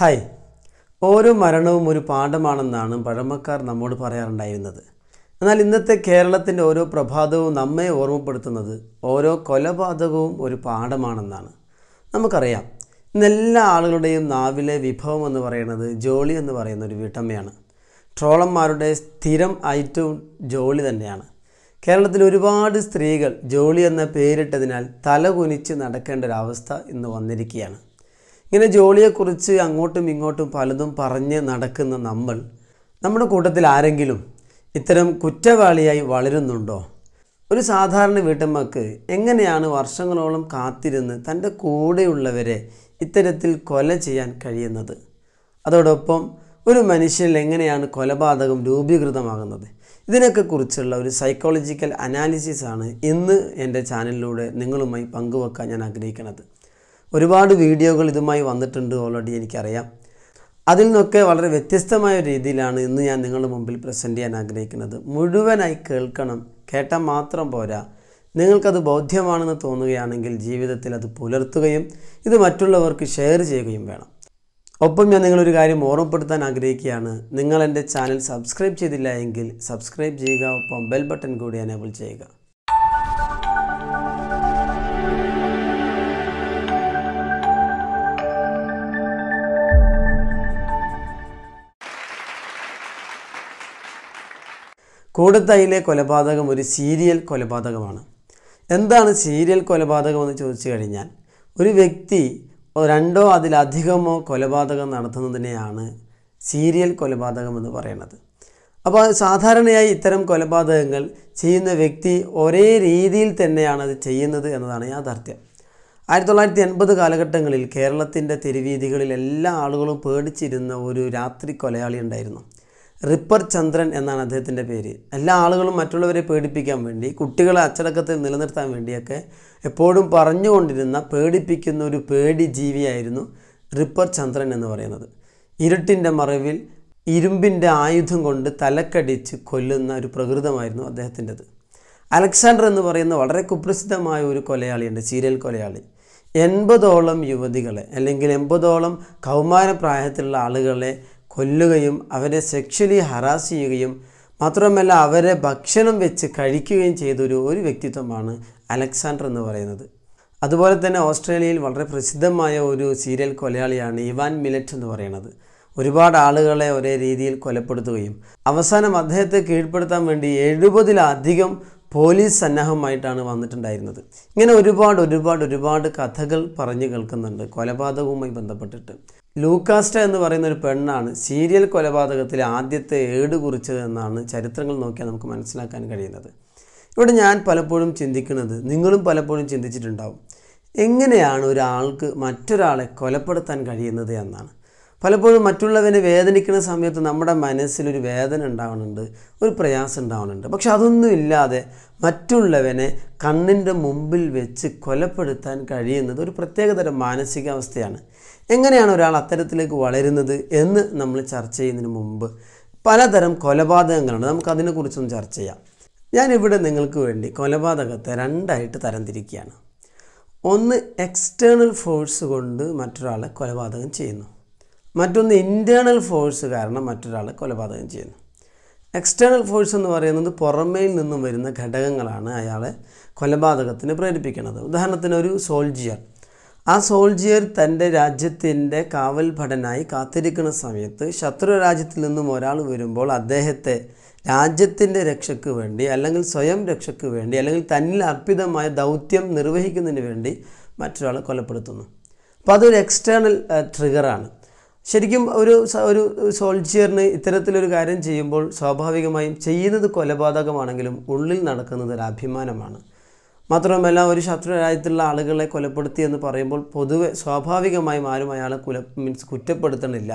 hi ഓരോ മരണവും ഒരു പാഠമാണെന്നാണ് പഴമക്കാർ നമ്മോട് പറയാറുണ്ടായിരുന്നത് എന്നാൽ ഇന്നത്തെ കേരളത്തിൻ്റെ ഓരോ പ്രഭാതവും നമ്മെ ഓർമ്മപ്പെടുത്തുന്നത് ഓരോ കൊലപാതകവും ഒരു പാഠമാണെന്നാണ് നമുക്കറിയാം ഇന്നെല്ലാ ആളുകളുടെയും നാവിലെ വിഭവം എന്ന് പറയുന്നത് ജോളി എന്ന് പറയുന്ന ഒരു വീട്ടമ്മയാണ് ട്രോളന്മാരുടെ സ്ഥിരം ഐറ്റവും ജോളി തന്നെയാണ് കേരളത്തിൽ ഒരുപാട് സ്ത്രീകൾ ജോളി എന്ന പേരിട്ടതിനാൽ തലകുനിച്ച് നടക്കേണ്ട ഒരവസ്ഥ ഇന്ന് വന്നിരിക്കുകയാണ് ഇങ്ങനെ ജോലിയെക്കുറിച്ച് അങ്ങോട്ടും ഇങ്ങോട്ടും പലതും പറഞ്ഞ് നടക്കുന്ന നമ്മൾ നമ്മുടെ കൂട്ടത്തിൽ ആരെങ്കിലും ഇത്തരം കുറ്റവാളിയായി വളരുന്നുണ്ടോ ഒരു സാധാരണ വീട്ടമ്മക്ക് എങ്ങനെയാണ് വർഷങ്ങളോളം കാത്തിരുന്ന് തൻ്റെ കൂടെയുള്ളവരെ ഇത്തരത്തിൽ കൊല ചെയ്യാൻ കഴിയുന്നത് അതോടൊപ്പം ഒരു മനുഷ്യനിൽ എങ്ങനെയാണ് കൊലപാതകം രൂപീകൃതമാകുന്നത് ഇതിനൊക്കെ കുറിച്ചുള്ള ഒരു സൈക്കോളജിക്കൽ അനാലിസിസ് ആണ് ഇന്ന് എൻ്റെ ചാനലിലൂടെ നിങ്ങളുമായി പങ്കുവെക്കാൻ ഞാൻ ആഗ്രഹിക്കുന്നത് ഒരുപാട് വീഡിയോകൾ ഇതുമായി വന്നിട്ടുണ്ട് ഓൾറെഡി എനിക്കറിയാം അതിൽ നിന്നൊക്കെ വളരെ വ്യത്യസ്തമായ രീതിയിലാണ് ഇന്ന് ഞാൻ നിങ്ങളുടെ മുമ്പിൽ പ്രസൻറ്റ് ചെയ്യാൻ ആഗ്രഹിക്കുന്നത് മുഴുവനായി കേൾക്കണം കേട്ടാൽ മാത്രം പോരാ നിങ്ങൾക്കത് ബോധ്യമാണെന്ന് തോന്നുകയാണെങ്കിൽ ജീവിതത്തിൽ അത് പുലർത്തുകയും ഇത് മറ്റുള്ളവർക്ക് ഷെയർ ചെയ്യുകയും വേണം ഒപ്പം ഞാൻ നിങ്ങളൊരു കാര്യം ഓർമ്മപ്പെടുത്താൻ ആഗ്രഹിക്കുകയാണ് നിങ്ങൾ എൻ്റെ ചാനൽ സബ്സ്ക്രൈബ് ചെയ്തില്ല എങ്കിൽ സബ്സ്ക്രൈബ് ചെയ്യുക ഒപ്പം ബെൽ ബട്ടൺ കൂടി എനേബിൾ ചെയ്യുക കൂടത്തായിലെ കൊലപാതകം ഒരു സീരിയൽ കൊലപാതകമാണ് എന്താണ് സീരിയൽ എന്ന് ചോദിച്ചു കഴിഞ്ഞാൽ ഒരു വ്യക്തി രണ്ടോ അതിലധികമോ കൊലപാതകം നടത്തുന്നതിനെയാണ് സീരിയൽ കൊലപാതകം എന്ന് പറയുന്നത് അപ്പോൾ സാധാരണയായി ഇത്തരം കൊലപാതകങ്ങൾ ചെയ്യുന്ന വ്യക്തി ഒരേ രീതിയിൽ തന്നെയാണ് അത് ചെയ്യുന്നത് എന്നതാണ് യാഥാർത്ഥ്യം ആയിരത്തി തൊള്ളായിരത്തി എൺപത് കാലഘട്ടങ്ങളിൽ കേരളത്തിൻ്റെ തെരുവീതികളിൽ എല്ലാ ആളുകളും പേടിച്ചിരുന്ന ഒരു രാത്രി കൊലയാളി ഉണ്ടായിരുന്നു റിപ്പർ ചന്ദ്രൻ എന്നാണ് അദ്ദേഹത്തിൻ്റെ പേര് എല്ലാ ആളുകളും മറ്റുള്ളവരെ പേടിപ്പിക്കാൻ വേണ്ടി കുട്ടികളെ അച്ചടക്കത്തിൽ നിലനിർത്താൻ വേണ്ടിയൊക്കെ എപ്പോഴും പറഞ്ഞുകൊണ്ടിരുന്ന പേടിപ്പിക്കുന്ന ഒരു പേടി ജീവിയായിരുന്നു റിപ്പർ ചന്ദ്രൻ എന്ന് പറയുന്നത് ഇരുട്ടിൻ്റെ മറവിൽ ഇരുമ്പിൻ്റെ ആയുധം കൊണ്ട് തലക്കടിച്ച് കൊല്ലുന്ന ഒരു പ്രകൃതമായിരുന്നു അദ്ദേഹത്തിൻ്റെത് അലക്സാണ്ടർ എന്ന് പറയുന്ന വളരെ കുപ്രസിദ്ധമായ ഒരു കൊലയാളിയുണ്ട് സീരിയൽ കൊലയാളി എൺപതോളം യുവതികളെ അല്ലെങ്കിൽ എൺപതോളം കൗമാര പ്രായത്തിലുള്ള ആളുകളെ കൊല്ലുകയും അവരെ സെക്ഷലി ഹറാസ് ചെയ്യുകയും മാത്രമല്ല അവരെ ഭക്ഷണം വെച്ച് കഴിക്കുകയും ചെയ്തൊരു ഒരു വ്യക്തിത്വമാണ് അലക്സാണ്ടർ എന്ന് പറയുന്നത് അതുപോലെ തന്നെ ഓസ്ട്രേലിയയിൽ വളരെ പ്രസിദ്ധമായ ഒരു സീരിയൽ കൊലയാളിയാണ് ഇവാൻ മിലറ്റ് എന്ന് പറയുന്നത് ഒരുപാട് ആളുകളെ ഒരേ രീതിയിൽ കൊലപ്പെടുത്തുകയും അവസാനം അദ്ദേഹത്തെ കീഴ്പ്പെടുത്താൻ വേണ്ടി എഴുപതിലധികം പോലീസ് സന്നാഹമായിട്ടാണ് വന്നിട്ടുണ്ടായിരുന്നത് ഇങ്ങനെ ഒരുപാട് ഒരുപാട് ഒരുപാട് കഥകൾ പറഞ്ഞു കേൾക്കുന്നുണ്ട് കൊലപാതകവുമായി ബന്ധപ്പെട്ടിട്ട് ലൂക്കാസ്റ്റ എന്ന് പറയുന്ന ഒരു പെണ്ണാണ് സീരിയൽ കൊലപാതകത്തിലെ ആദ്യത്തെ ഏട് കുറിച്ചത് എന്നാണ് ചരിത്രങ്ങൾ നോക്കിയാൽ നമുക്ക് മനസ്സിലാക്കാൻ കഴിയുന്നത് ഇവിടെ ഞാൻ പലപ്പോഴും ചിന്തിക്കുന്നത് നിങ്ങളും പലപ്പോഴും ചിന്തിച്ചിട്ടുണ്ടാവും എങ്ങനെയാണ് ഒരാൾക്ക് മറ്റൊരാളെ കൊലപ്പെടുത്താൻ കഴിയുന്നത് എന്നാണ് പലപ്പോഴും മറ്റുള്ളവനെ വേദനിക്കുന്ന സമയത്ത് നമ്മുടെ മനസ്സിലൊരു വേദന ഉണ്ടാവുന്നുണ്ട് ഒരു പ്രയാസം ഉണ്ടാവുന്നുണ്ട് പക്ഷെ അതൊന്നും ഇല്ലാതെ മറ്റുള്ളവനെ കണ്ണിൻ്റെ മുമ്പിൽ വെച്ച് കൊലപ്പെടുത്താൻ കഴിയുന്നത് ഒരു പ്രത്യേകതരം മാനസികാവസ്ഥയാണ് എങ്ങനെയാണ് ഒരാൾ അത്തരത്തിലേക്ക് വളരുന്നത് എന്ന് നമ്മൾ ചർച്ച ചെയ്യുന്നതിന് മുമ്പ് പലതരം കൊലപാതകങ്ങളുണ്ട് നമുക്ക് അതിനെക്കുറിച്ചൊന്ന് ചർച്ച ചെയ്യാം ഞാനിവിടെ നിങ്ങൾക്ക് വേണ്ടി കൊലപാതകത്തെ രണ്ടായിട്ട് തരംതിരിക്കുകയാണ് ഒന്ന് എക്സ്റ്റേണൽ ഫോഴ്സ് കൊണ്ട് മറ്റൊരാളെ കൊലപാതകം ചെയ്യുന്നു മറ്റൊന്ന് ഇൻറ്റേണൽ ഫോഴ്സ് കാരണം മറ്റൊരാളെ കൊലപാതകം ചെയ്യുന്നു എക്സ്റ്റേണൽ ഫോഴ്സ് എന്ന് പറയുന്നത് പുറമേൽ നിന്നും വരുന്ന ഘടകങ്ങളാണ് അയാളെ കൊലപാതകത്തിന് പ്രേരിപ്പിക്കുന്നത് ഉദാഹരണത്തിന് ഒരു സോൾജിയർ ആ സോൾജിയർ തൻ്റെ രാജ്യത്തിൻ്റെ കാവൽ ഭടനായി കാത്തിരിക്കുന്ന സമയത്ത് ശത്രു രാജ്യത്തിൽ നിന്നും ഒരാൾ വരുമ്പോൾ അദ്ദേഹത്തെ രാജ്യത്തിൻ്റെ രക്ഷയ്ക്ക് വേണ്ടി അല്ലെങ്കിൽ സ്വയം രക്ഷയ്ക്ക് വേണ്ടി അല്ലെങ്കിൽ തന്നിൽ അർപ്പിതമായ ദൗത്യം നിർവഹിക്കുന്നതിന് വേണ്ടി മറ്റൊരാളെ കൊലപ്പെടുത്തുന്നു അപ്പോൾ അതൊരു എക്സ്റ്റേണൽ ട്രിഗറാണ് ശരിക്കും ഒരു ഒരു സോൾജിയറിന് ഇത്തരത്തിലൊരു കാര്യം ചെയ്യുമ്പോൾ സ്വാഭാവികമായും ചെയ്യുന്നത് കൊലപാതകമാണെങ്കിലും ഉള്ളിൽ നടക്കുന്നത് ഒരു അഭിമാനമാണ് മാത്രമല്ല ഒരു ശത്രു രാജ്യത്തുള്ള ആളുകളെ കൊലപ്പെടുത്തി എന്ന് പറയുമ്പോൾ പൊതുവെ സ്വാഭാവികമായും ആരും അയാളെ കുല മീൻസ് കുറ്റപ്പെടുത്തണില്ല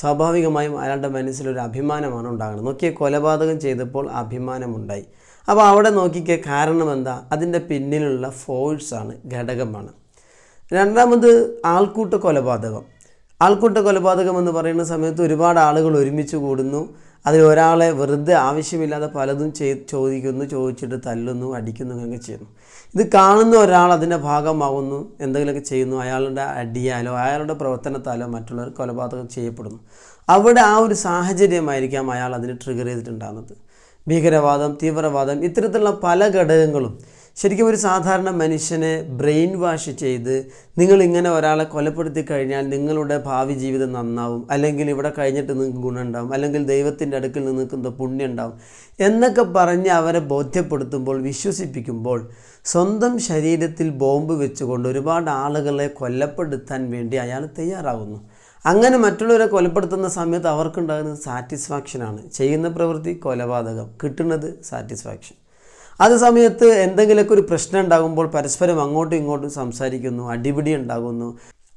സ്വാഭാവികമായും അയാളുടെ മനസ്സിലൊരു അഭിമാനമാണ് ഉണ്ടാകുന്നത് നോക്കിയ കൊലപാതകം ചെയ്തപ്പോൾ അഭിമാനമുണ്ടായി അപ്പോൾ അവിടെ നോക്കിക്ക കാരണം എന്താ അതിൻ്റെ പിന്നിലുള്ള ഫോഴ്സാണ് ഘടകമാണ് രണ്ടാമത് ആൾക്കൂട്ട കൊലപാതകം ആൾക്കൂട്ട കൊലപാതകം എന്ന് പറയുന്ന സമയത്ത് ഒരുപാട് ആളുകൾ ഒരുമിച്ച് കൂടുന്നു അതിൽ ഒരാളെ വെറുതെ ആവശ്യമില്ലാതെ പലതും ചെയ് ചോദിക്കുന്നു ചോദിച്ചിട്ട് തല്ലുന്നു അടിക്കുന്നു അങ്ങനെയൊക്കെ ചെയ്യുന്നു ഇത് കാണുന്ന ഒരാൾ അതിൻ്റെ ഭാഗമാവുന്നു എന്തെങ്കിലുമൊക്കെ ചെയ്യുന്നു അയാളുടെ അടിയാലോ അയാളുടെ പ്രവർത്തനത്താലോ മറ്റുള്ളവർ കൊലപാതകം ചെയ്യപ്പെടുന്നു അവിടെ ആ ഒരു സാഹചര്യമായിരിക്കാം അയാൾ അതിനെ ട്രിഗർ ചെയ്തിട്ടുണ്ടാകുന്നത് ഭീകരവാദം തീവ്രവാദം ഇത്തരത്തിലുള്ള പല ഘടകങ്ങളും ശരിക്കും ഒരു സാധാരണ മനുഷ്യനെ ബ്രെയിൻ വാഷ് ചെയ്ത് നിങ്ങൾ ഇങ്ങനെ ഒരാളെ കൊലപ്പെടുത്തി കഴിഞ്ഞാൽ നിങ്ങളുടെ ഭാവി ജീവിതം നന്നാവും അല്ലെങ്കിൽ ഇവിടെ കഴിഞ്ഞിട്ട് നിങ്ങൾക്ക് ഗുണമുണ്ടാവും അല്ലെങ്കിൽ ദൈവത്തിൻ്റെ അടുക്കിൽ നിങ്ങൾക്ക് എന്തോ പുണ്യം ഉണ്ടാവും എന്നൊക്കെ പറഞ്ഞ് അവരെ ബോധ്യപ്പെടുത്തുമ്പോൾ വിശ്വസിപ്പിക്കുമ്പോൾ സ്വന്തം ശരീരത്തിൽ ബോംബ് വെച്ചുകൊണ്ട് ഒരുപാട് ആളുകളെ കൊലപ്പെടുത്താൻ വേണ്ടി അയാൾ തയ്യാറാകുന്നു അങ്ങനെ മറ്റുള്ളവരെ കൊലപ്പെടുത്തുന്ന സമയത്ത് അവർക്കുണ്ടാകുന്നത് സാറ്റിസ്ഫാക്ഷനാണ് ചെയ്യുന്ന പ്രവൃത്തി കൊലപാതകം കിട്ടുന്നത് സാറ്റിസ്ഫാക്ഷൻ അത് സമയത്ത് എന്തെങ്കിലുമൊക്കെ ഒരു പ്രശ്നം ഉണ്ടാകുമ്പോൾ പരസ്പരം അങ്ങോട്ടും ഇങ്ങോട്ടും സംസാരിക്കുന്നു അടിപിടി ഉണ്ടാകുന്നു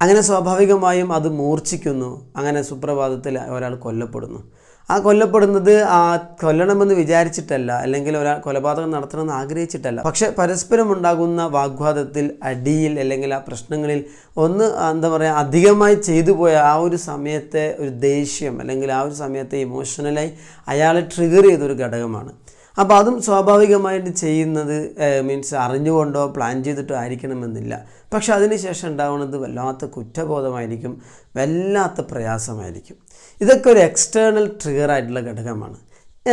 അങ്ങനെ സ്വാഭാവികമായും അത് മൂർച്ഛിക്കുന്നു അങ്ങനെ സുപ്രഭാതത്തിൽ ഒരാൾ കൊല്ലപ്പെടുന്നു ആ കൊല്ലപ്പെടുന്നത് ആ കൊല്ലണമെന്ന് വിചാരിച്ചിട്ടല്ല അല്ലെങ്കിൽ ഒരാൾ കൊലപാതകം നടത്തണമെന്ന് ആഗ്രഹിച്ചിട്ടല്ല പക്ഷെ പരസ്പരം ഉണ്ടാകുന്ന വാഗ്വാദത്തിൽ അടിയിൽ അല്ലെങ്കിൽ ആ പ്രശ്നങ്ങളിൽ ഒന്ന് എന്താ പറയുക അധികമായി ചെയ്തു പോയ ആ ഒരു സമയത്തെ ഒരു ദേഷ്യം അല്ലെങ്കിൽ ആ ഒരു സമയത്തെ ഇമോഷണലായി അയാളെ ട്രിഗർ ചെയ്തൊരു ഘടകമാണ് അപ്പോൾ അതും സ്വാഭാവികമായിട്ട് ചെയ്യുന്നത് മീൻസ് അറിഞ്ഞുകൊണ്ടോ പ്ലാൻ ചെയ്തിട്ടോ ആയിരിക്കണമെന്നില്ല പക്ഷെ അതിനുശേഷം ഉണ്ടാവുന്നത് വല്ലാത്ത കുറ്റബോധമായിരിക്കും വല്ലാത്ത പ്രയാസമായിരിക്കും ഇതൊക്കെ ഒരു എക്സ്റ്റേണൽ ട്രിഗർ ആയിട്ടുള്ള ഘടകമാണ്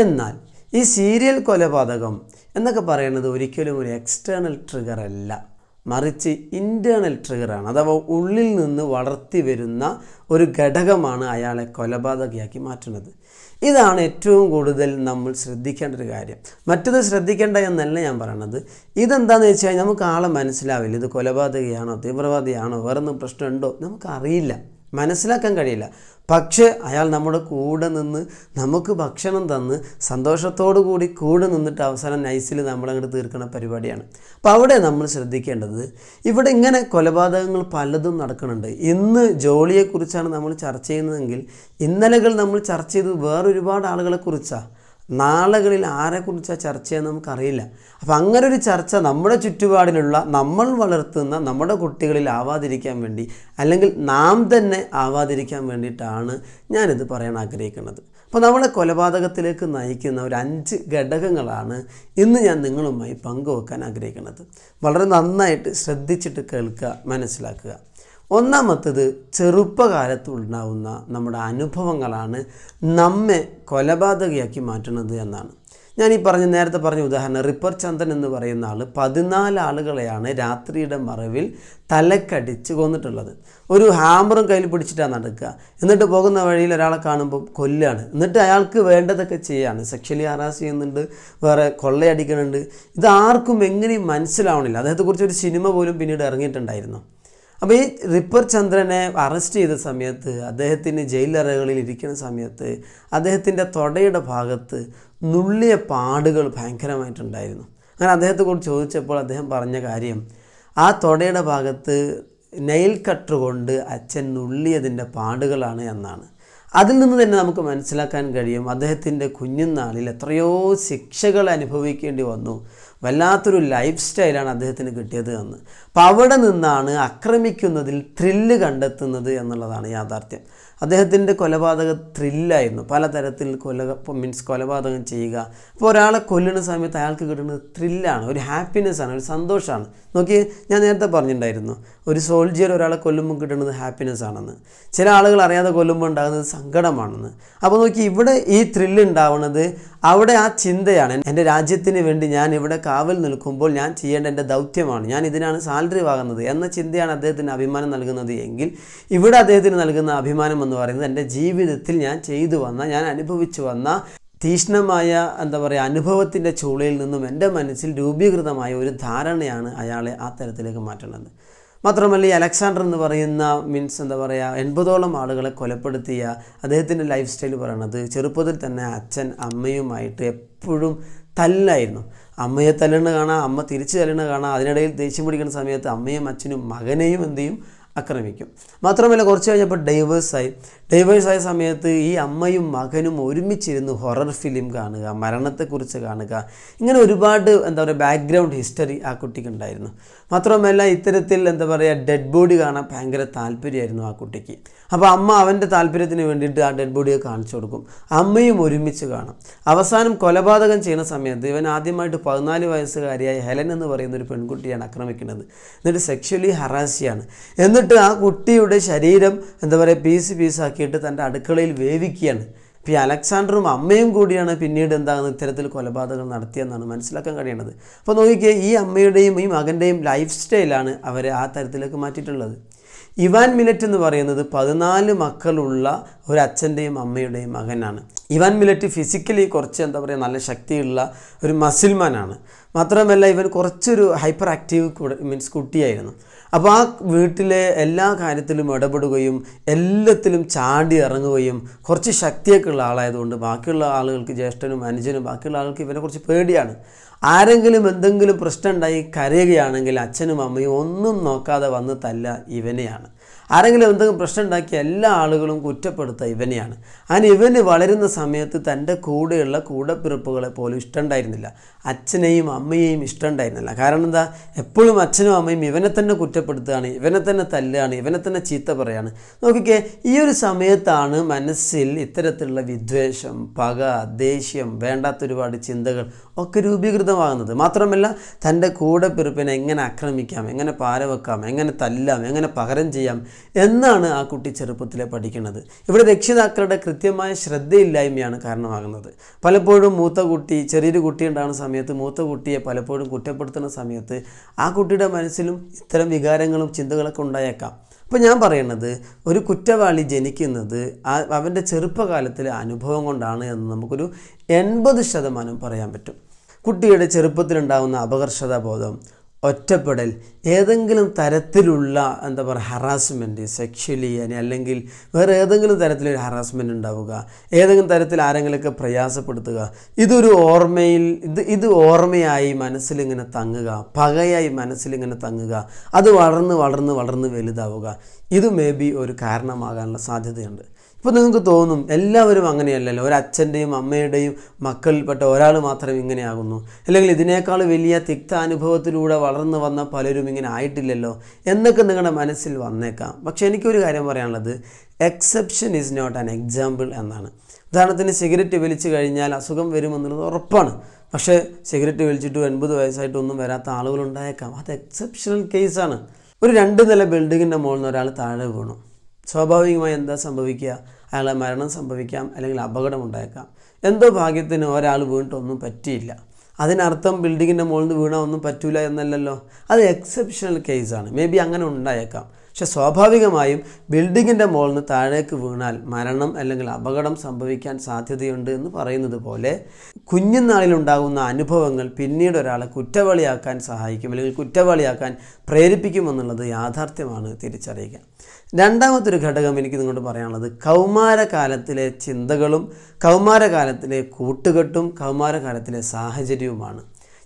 എന്നാൽ ഈ സീരിയൽ കൊലപാതകം എന്നൊക്കെ പറയുന്നത് ഒരിക്കലും ഒരു എക്സ്റ്റേണൽ ട്രിഗർ അല്ല മറിച്ച് ഇൻറ്റേർണൽ ട്രിഗറാണ് അഥവാ ഉള്ളിൽ നിന്ന് വളർത്തി വരുന്ന ഒരു ഘടകമാണ് അയാളെ കൊലപാതകയാക്കി മാറ്റുന്നത് ഇതാണ് ഏറ്റവും കൂടുതൽ നമ്മൾ ശ്രദ്ധിക്കേണ്ട ഒരു കാര്യം മറ്റൊന്ന് ശ്രദ്ധിക്കേണ്ട എന്നല്ല ഞാൻ പറയണത് ഇതെന്താണെന്ന് വെച്ച് കഴിഞ്ഞാൽ നമുക്ക് ആളെ മനസ്സിലാവില്ല ഇത് കൊലപാതകയാണോ തീവ്രവാദിയാണോ വേറൊന്നും പ്രശ്നമുണ്ടോ നമുക്കറിയില്ല മനസ്സിലാക്കാൻ കഴിയില്ല പക്ഷേ അയാൾ നമ്മുടെ കൂടെ നിന്ന് നമുക്ക് ഭക്ഷണം തന്ന് സന്തോഷത്തോടു കൂടി കൂടെ നിന്നിട്ട് അവസാനം നൈസിൽ നമ്മളങ്ങോട്ട് തീർക്കുന്ന പരിപാടിയാണ് അപ്പോൾ അവിടെ നമ്മൾ ശ്രദ്ധിക്കേണ്ടത് ഇവിടെ ഇങ്ങനെ കൊലപാതകങ്ങൾ പലതും നടക്കുന്നുണ്ട് ഇന്ന് ജോളിയെക്കുറിച്ചാണ് നമ്മൾ ചർച്ച ചെയ്യുന്നതെങ്കിൽ ഇന്നലകൾ നമ്മൾ ചർച്ച ചെയ്തത് വേറൊരുപാട് ആളുകളെക്കുറിച്ചാണ് നാളുകളിൽ ആരെക്കുറിച്ചാണ് ചർച്ചയെന്ന് നമുക്കറിയില്ല അപ്പോൾ അങ്ങനെ ഒരു ചർച്ച നമ്മുടെ ചുറ്റുപാടിലുള്ള നമ്മൾ വളർത്തുന്ന നമ്മുടെ കുട്ടികളിൽ ആവാതിരിക്കാൻ വേണ്ടി അല്ലെങ്കിൽ നാം തന്നെ ആവാതിരിക്കാൻ വേണ്ടിയിട്ടാണ് ഞാനിത് പറയാൻ ആഗ്രഹിക്കുന്നത് അപ്പോൾ നമ്മളെ കൊലപാതകത്തിലേക്ക് നയിക്കുന്ന ഒരു അഞ്ച് ഘടകങ്ങളാണ് ഇന്ന് ഞാൻ നിങ്ങളുമായി പങ്കുവെക്കാൻ ആഗ്രഹിക്കുന്നത് വളരെ നന്നായിട്ട് ശ്രദ്ധിച്ചിട്ട് കേൾക്കുക മനസ്സിലാക്കുക ഒന്നാമത്തത് ചെറുപ്പകാലത്തുണ്ടാവുന്ന നമ്മുടെ അനുഭവങ്ങളാണ് നമ്മെ കൊലപാതകയാക്കി മാറ്റുന്നത് എന്നാണ് ഞാൻ ഈ പറഞ്ഞ നേരത്തെ പറഞ്ഞ ഉദാഹരണം റിപ്പർ ചന്ദൻ എന്ന് പറയുന്ന ആൾ പതിനാല് ആളുകളെയാണ് രാത്രിയുടെ മറവിൽ തലക്കടിച്ച് കൊന്നിട്ടുള്ളത് ഒരു ഹാമറും കയ്യിൽ പിടിച്ചിട്ടാണ് നടക്കുക എന്നിട്ട് പോകുന്ന വഴിയിൽ ഒരാളെ കാണുമ്പോൾ കൊല്ലാണ് എന്നിട്ട് അയാൾക്ക് വേണ്ടതൊക്കെ ചെയ്യാണ് സെക്ഷലി ഹറാസ് ചെയ്യുന്നുണ്ട് വേറെ കൊള്ളയടിക്കുന്നുണ്ട് ഇത് ആർക്കും എങ്ങനെയും മനസ്സിലാവണില്ല അദ്ദേഹത്തെക്കുറിച്ച് ഒരു സിനിമ പോലും പിന്നീട് ഇറങ്ങിയിട്ടുണ്ടായിരുന്നു അപ്പോൾ ഈ റിപ്പർ ചന്ദ്രനെ അറസ്റ്റ് ചെയ്ത സമയത്ത് അദ്ദേഹത്തിന് ജയിലറകളിൽ ഇരിക്കുന്ന സമയത്ത് അദ്ദേഹത്തിൻ്റെ തൊടയുടെ ഭാഗത്ത് നുള്ളിയ പാടുകൾ ഭയങ്കരമായിട്ടുണ്ടായിരുന്നു അങ്ങനെ അദ്ദേഹത്തെക്കുറിച്ച് ചോദിച്ചപ്പോൾ അദ്ദേഹം പറഞ്ഞ കാര്യം ആ തൊടയുടെ ഭാഗത്ത് നെയിൽ കട്ടർ കൊണ്ട് അച്ഛൻ നുള്ളിയതിൻ്റെ പാടുകളാണ് എന്നാണ് അതിൽ നിന്ന് തന്നെ നമുക്ക് മനസ്സിലാക്കാൻ കഴിയും അദ്ദേഹത്തിൻ്റെ കുഞ്ഞുനാളിൽ എത്രയോ ശിക്ഷകൾ അനുഭവിക്കേണ്ടി വന്നു വല്ലാത്തൊരു ലൈഫ് സ്റ്റൈലാണ് അദ്ദേഹത്തിന് കിട്ടിയത് എന്ന് അപ്പോൾ അവിടെ നിന്നാണ് ആക്രമിക്കുന്നതിൽ ത്രില്ല് കണ്ടെത്തുന്നത് എന്നുള്ളതാണ് യാഥാർത്ഥ്യം അദ്ദേഹത്തിൻ്റെ കൊലപാതക ത്രില്ലായിരുന്നു പലതരത്തിൽ കൊല മീൻസ് കൊലപാതകം ചെയ്യുക അപ്പോൾ ഒരാളെ കൊല്ലുന്ന സമയത്ത് അയാൾക്ക് കിട്ടുന്നത് ത്രില്ലാണ് ഒരു ഹാപ്പിനെസ്സാണ് ഒരു സന്തോഷമാണ് നോക്കി ഞാൻ നേരത്തെ പറഞ്ഞിട്ടുണ്ടായിരുന്നു ഒരു സോൾജിയർ ഒരാളെ കൊല്ലുമ്പോൾ കിട്ടുന്നത് ഹാപ്പിനെസ് ആണെന്ന് ചില ആളുകൾ അറിയാതെ കൊല്ലുമ്പോൾ ഉണ്ടാകുന്നത് സങ്കടമാണെന്ന് അപ്പോൾ നോക്കി ഇവിടെ ഈ ത്രില്ല് ഉണ്ടാവുന്നത് അവിടെ ആ ചിന്തയാണ് എൻ്റെ രാജ്യത്തിന് വേണ്ടി ഞാൻ ഇവിടെ കാവൽ നിൽക്കുമ്പോൾ ഞാൻ ചെയ്യേണ്ട എൻ്റെ ദൗത്യമാണ് ഞാൻ ഇതിനാണ് സാലറി വാങ്ങുന്നത് എന്ന ചിന്തയാണ് അദ്ദേഹത്തിന് അഭിമാനം നൽകുന്നത് എങ്കിൽ ഇവിടെ അദ്ദേഹത്തിന് നൽകുന്ന അഭിമാനം എന്ന് പറയുന്നത് എൻ്റെ ജീവിതത്തിൽ ഞാൻ ചെയ്തു വന്ന ഞാൻ അനുഭവിച്ചു വന്ന തീഷ്ണമായ എന്താ പറയുക അനുഭവത്തിൻ്റെ ചൂളയിൽ നിന്നും എൻ്റെ മനസ്സിൽ രൂപീകൃതമായ ഒരു ധാരണയാണ് അയാളെ ആ തരത്തിലേക്ക് മാറ്റുന്നത് മാത്രമല്ല ഈ അലക്സാണ്ടർ എന്ന് പറയുന്ന മീൻസ് എന്താ പറയുക എൺപതോളം ആളുകളെ കൊലപ്പെടുത്തിയ അദ്ദേഹത്തിൻ്റെ ലൈഫ് സ്റ്റൈൽ പറയണത് ചെറുപ്പത്തിൽ തന്നെ അച്ഛൻ അമ്മയുമായിട്ട് എപ്പോഴും തല്ലായിരുന്നു അമ്മയെ തല്ലണ കാണാം അമ്മ തിരിച്ചു തല്ലണ കാണാം അതിനിടയിൽ ദേഷ്യം പിടിക്കുന്ന സമയത്ത് അമ്മയും അച്ഛനും മകനെയും എന്തു ചെയ്യും ആക്രമിക്കും മാത്രമല്ല കുറച്ച് കഴിഞ്ഞപ്പോൾ ഡൈവേഴ്സായി ഡൈവേഴ്സായ സമയത്ത് ഈ അമ്മയും മകനും ഒരുമിച്ചിരുന്ന് ഹൊറർ ഫിലിം കാണുക മരണത്തെക്കുറിച്ച് കാണുക ഇങ്ങനെ ഒരുപാട് എന്താ പറയുക ബാക്ക്ഗ്രൗണ്ട് ഹിസ്റ്ററി ആ കുട്ടിക്ക് ഉണ്ടായിരുന്നു മാത്രമല്ല ഇത്തരത്തിൽ എന്താ പറയുക ഡെഡ് ബോഡി കാണാൻ ഭയങ്കര താല്പര്യമായിരുന്നു ആ കുട്ടിക്ക് അപ്പോൾ അമ്മ അവൻ്റെ താല്പര്യത്തിന് വേണ്ടിയിട്ട് ആ ഡെഡ് ബോഡിയെ കാണിച്ചു കൊടുക്കും അമ്മയും ഒരുമിച്ച് കാണും അവസാനം കൊലപാതകം ചെയ്യുന്ന സമയത്ത് ഇവൻ ആദ്യമായിട്ട് പതിനാല് വയസ്സുകാരിയായ ഹെലൻ എന്ന് പറയുന്ന ഒരു പെൺകുട്ടിയാണ് ആക്രമിക്കുന്നത് എന്നിട്ട് സെക്ഷലി ഹറാസിയാണ് എന്നിട്ട് ആ കുട്ടിയുടെ ശരീരം എന്താ പറയുക പീസ് പീസാക്കിയിട്ട് തൻ്റെ അടുക്കളയിൽ വേവിക്കുകയാണ് ഇപ്പോൾ ഈ അലക്സാണ്ടറും അമ്മയും കൂടിയാണ് പിന്നീട് എന്താകുന്നത് ഇത്തരത്തിൽ കൊലപാതകം നടത്തിയെന്നാണ് മനസ്സിലാക്കാൻ കഴിയുന്നത് അപ്പോൾ നോക്കിക്കേ ഈ അമ്മയുടെയും ഈ മകൻ്റെയും ലൈഫ് സ്റ്റൈലാണ് അവരെ ആ തരത്തിലേക്ക് മാറ്റിയിട്ടുള്ളത് ഇവാൻ മിലറ്റ് എന്ന് പറയുന്നത് പതിനാല് മക്കളുള്ള ഒരു അച്ഛൻ്റെയും അമ്മയുടെയും മകനാണ് ഇവാൻ മിലറ്റ് ഫിസിക്കലി കുറച്ച് എന്താ പറയുക നല്ല ശക്തിയുള്ള ഒരു മസിൽമാനാണ് മാത്രമല്ല ഇവൻ കുറച്ചൊരു ഹൈപ്പർ ആക്റ്റീവ് മീൻസ് കുട്ടിയായിരുന്നു അപ്പോൾ ആ വീട്ടിലെ എല്ലാ കാര്യത്തിലും ഇടപെടുകയും എല്ലാത്തിലും ചാടി ഇറങ്ങുകയും കുറച്ച് ശക്തിയൊക്കെ ഉള്ള ആളായതുകൊണ്ട് ബാക്കിയുള്ള ആളുകൾക്ക് ജ്യേഷ്ഠനും അനുജനും ബാക്കിയുള്ള ആളുകൾക്ക് ഇവനെ കുറച്ച് പേടിയാണ് ആരെങ്കിലും എന്തെങ്കിലും പ്രശ്നം ഉണ്ടായി കരയുകയാണെങ്കിൽ അച്ഛനും അമ്മയും ഒന്നും നോക്കാതെ വന്ന് തല്ല ഇവനെയാണ് ആരെങ്കിലും എന്തെങ്കിലും പ്രശ്നം ഉണ്ടാക്കിയ എല്ലാ ആളുകളും കുറ്റപ്പെടുത്ത ഇവനെയാണ് അങ്ങനെ ഇവന് വളരുന്ന സമയത്ത് തൻ്റെ കൂടെയുള്ള കൂടപ്പിറപ്പുകളെ പോലും ഇഷ്ടമുണ്ടായിരുന്നില്ല അച്ഛനെയും അമ്മയെയും ഇഷ്ടമുണ്ടായിരുന്നില്ല കാരണം എന്താ എപ്പോഴും അച്ഛനും അമ്മയും ഇവനെ തന്നെ കുറ്റപ്പെടുത്തുകയാണ് ഇവനെ തന്നെ തല്ലുകയാണ് ഇവനെ തന്നെ ചീത്ത പറയുകയാണ് നോക്കിക്കേ ഈ ഒരു സമയത്താണ് മനസ്സിൽ ഇത്തരത്തിലുള്ള വിദ്വേഷം പക ദേഷ്യം വേണ്ടാത്ത ഒരുപാട് ചിന്തകൾ ഒക്കെ രൂപീകൃതമാകുന്നത് മാത്രമല്ല തൻ്റെ കൂടെ പിറപ്പിനെ എങ്ങനെ ആക്രമിക്കാം എങ്ങനെ പാരവെക്കാം എങ്ങനെ തല്ലാം എങ്ങനെ പകരം ചെയ്യാം എന്നാണ് ആ കുട്ടി ചെറുപ്പത്തിലെ പഠിക്കുന്നത് ഇവിടെ രക്ഷിതാക്കളുടെ കൃത്യമായ ശ്രദ്ധയില്ലായ്മയാണ് കാരണമാകുന്നത് പലപ്പോഴും മൂത്ത കുട്ടി ചെറിയൊരു കുട്ടി ഉണ്ടാകുന്ന സമയത്ത് മൂത്ത കുട്ടിയെ പലപ്പോഴും കുറ്റപ്പെടുത്തുന്ന സമയത്ത് ആ കുട്ടിയുടെ മനസ്സിലും ഇത്തരം വികാരങ്ങളും ചിന്തകളൊക്കെ ഉണ്ടായേക്കാം അപ്പോൾ ഞാൻ പറയുന്നത് ഒരു കുറ്റവാളി ജനിക്കുന്നത് അവൻ്റെ ചെറുപ്പകാലത്തിലെ അനുഭവം കൊണ്ടാണ് എന്ന് നമുക്കൊരു എൺപത് ശതമാനം പറയാൻ പറ്റും കുട്ടിയുടെ ചെറുപ്പത്തിലുണ്ടാകുന്ന അപകർഷത ബോധം ഒറ്റപ്പെടൽ ഏതെങ്കിലും തരത്തിലുള്ള എന്താ പറയുക ഹറാസ്മെൻറ്റ് സെക്ഷലി അല്ലെങ്കിൽ വേറെ ഏതെങ്കിലും തരത്തിലൊരു ഹറാസ്മെൻ്റ് ഉണ്ടാവുക ഏതെങ്കിലും തരത്തിൽ ആരെങ്കിലുമൊക്കെ പ്രയാസപ്പെടുത്തുക ഇതൊരു ഓർമ്മയിൽ ഇത് ഇത് ഓർമ്മയായി മനസ്സിലിങ്ങനെ തങ്ങുക പകയായി മനസ്സിലിങ്ങനെ തങ്ങുക അത് വളർന്ന് വളർന്ന് വളർന്ന് വലുതാവുക ഇത് മേ ബി ഒരു കാരണമാകാനുള്ള സാധ്യതയുണ്ട് ഇപ്പോൾ നിങ്ങൾക്ക് തോന്നും എല്ലാവരും അങ്ങനെയല്ലല്ലോ ഒരച്ഛൻ്റെയും അമ്മയുടെയും മക്കളിൽപ്പെട്ട ഒരാൾ മാത്രം ഇങ്ങനെയാകുന്നു അല്ലെങ്കിൽ ഇതിനേക്കാൾ വലിയ തിക്ത അനുഭവത്തിലൂടെ വളർന്നു വന്ന പലരും ഇങ്ങനെ ആയിട്ടില്ലല്ലോ എന്നൊക്കെ നിങ്ങളുടെ മനസ്സിൽ വന്നേക്കാം പക്ഷേ എനിക്കൊരു കാര്യം പറയാനുള്ളത് exception is not an example എന്നാണ് ഉദാഹരണത്തിന് സിഗരറ്റ് വലിച്ചു കഴിഞ്ഞാൽ അസുഖം വരുമെന്നുള്ളത് ഉറപ്പാണ് പക്ഷേ സിഗരറ്റ് വലിച്ചിട്ട് എൺപത് വയസ്സായിട്ടൊന്നും വരാത്ത ആളുകളുണ്ടായേക്കാം അത് എക്സെപ്ഷണൽ കേസാണ് ഒരു രണ്ട് നില ബിൽഡിങ്ങിൻ്റെ മുകളിൽ നിന്ന് ഒരാൾ താഴെ വീണു സ്വാഭാവികമായി എന്താ സംഭവിക്കുക അയാളെ മരണം സംഭവിക്കാം അല്ലെങ്കിൽ ഉണ്ടായേക്കാം എന്തോ ഭാഗ്യത്തിന് ഒരാൾ വീണിട്ടൊന്നും പറ്റിയില്ല അതിനർത്ഥം ബിൽഡിങ്ങിൻ്റെ മുകളിൽ നിന്ന് വീണാൽ ഒന്നും പറ്റൂല എന്നല്ലല്ലോ അത് എക്സെപ്ഷണൽ കേസാണ് മേ ബി അങ്ങനെ ഉണ്ടായേക്കാം പക്ഷെ സ്വാഭാവികമായും ബിൽഡിങ്ങിൻ്റെ മുകളിൽ നിന്ന് താഴേക്ക് വീണാൽ മരണം അല്ലെങ്കിൽ അപകടം സംഭവിക്കാൻ സാധ്യതയുണ്ട് എന്ന് പറയുന്നത് പോലെ കുഞ്ഞുനാളിലുണ്ടാകുന്ന അനുഭവങ്ങൾ പിന്നീട് ഒരാളെ കുറ്റവാളിയാക്കാൻ സഹായിക്കും അല്ലെങ്കിൽ കുറ്റവാളിയാക്കാൻ പ്രേരിപ്പിക്കുമെന്നുള്ളത് യാഥാർത്ഥ്യമാണ് തിരിച്ചറിയുക രണ്ടാമത്തെ ഘടകം എനിക്ക് നിങ്ങോട്ട് പറയാനുള്ളത് കൗമാരകാലത്തിലെ ചിന്തകളും കൗമാരകാലത്തിലെ കൂട്ടുകെട്ടും കൗമാരകാലത്തിലെ സാഹചര്യവുമാണ്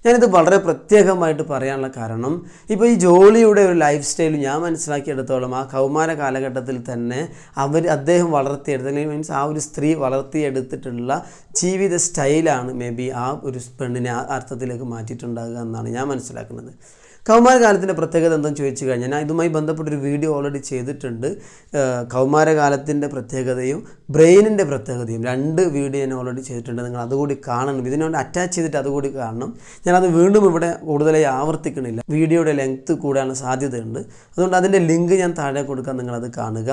ഞാനിത് വളരെ പ്രത്യേകമായിട്ട് പറയാനുള്ള കാരണം ഇപ്പോൾ ഈ ജോളിയുടെ ഒരു ലൈഫ് സ്റ്റൈൽ ഞാൻ മനസ്സിലാക്കിയെടുത്തോളം ആ കൗമാര കാലഘട്ടത്തിൽ തന്നെ അവർ അദ്ദേഹം വളർത്തിയെടുത്ത അല്ലെങ്കിൽ മീൻസ് ആ ഒരു സ്ത്രീ വളർത്തിയെടുത്തിട്ടുള്ള ജീവിത സ്റ്റൈലാണ് മേ ബി ആ ഒരു പെണ്ണിനെ ആ അർത്ഥത്തിലേക്ക് മാറ്റിയിട്ടുണ്ടാകുക എന്നാണ് ഞാൻ മനസ്സിലാക്കുന്നത് കൗമാരകാലത്തിൻ്റെ പ്രത്യേകത എന്തെന്ന് ചോദിച്ചു കഴിഞ്ഞാൽ ഞാൻ ഇതുമായി ബന്ധപ്പെട്ടൊരു വീഡിയോ ഓൾറെഡി ചെയ്തിട്ടുണ്ട് കൗമാരകാലത്തിൻ്റെ പ്രത്യേകതയും ബ്രെയിനിൻ്റെ പ്രത്യേകതയും രണ്ട് വീഡിയോ ഞാൻ ഓൾറെഡി ചെയ്തിട്ടുണ്ട് നിങ്ങൾ അതുകൂടി കാണണം ഇതിനോട് അറ്റാച്ച് ചെയ്തിട്ട് അതുകൂടി കാണണം ഞാനത് വീണ്ടും ഇവിടെ കൂടുതലായി ആവർത്തിക്കണില്ല വീഡിയോയുടെ ലെങ്ത്ത് കൂടാനുള്ള സാധ്യതയുണ്ട് അതുകൊണ്ട് അതിൻ്റെ ലിങ്ക് ഞാൻ താഴെ കൊടുക്കാം നിങ്ങളത് കാണുക